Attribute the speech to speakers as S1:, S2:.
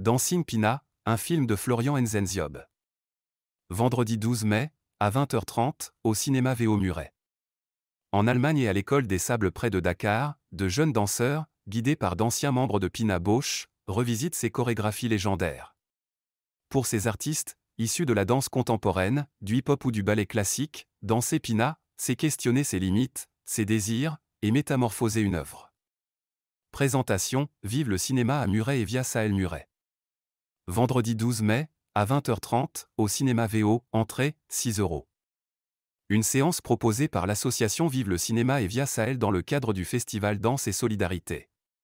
S1: Dancing Pina, un film de Florian Enzenziob. Vendredi 12 mai, à 20h30, au cinéma Véo Muret. En Allemagne et à l'école des sables près de Dakar, de jeunes danseurs, guidés par d'anciens membres de Pina Bausch, revisitent ses chorégraphies légendaires. Pour ces artistes, issus de la danse contemporaine, du hip-hop ou du ballet classique, danser Pina, c'est questionner ses limites, ses désirs, et métamorphoser une œuvre. Présentation, vive le cinéma à Muret et via Sahel Muret vendredi 12 mai, à 20h30, au cinéma VO, entrée, 6 euros. Une séance proposée par l'association Vive le cinéma et Via Sahel dans le cadre du festival Danse et Solidarité.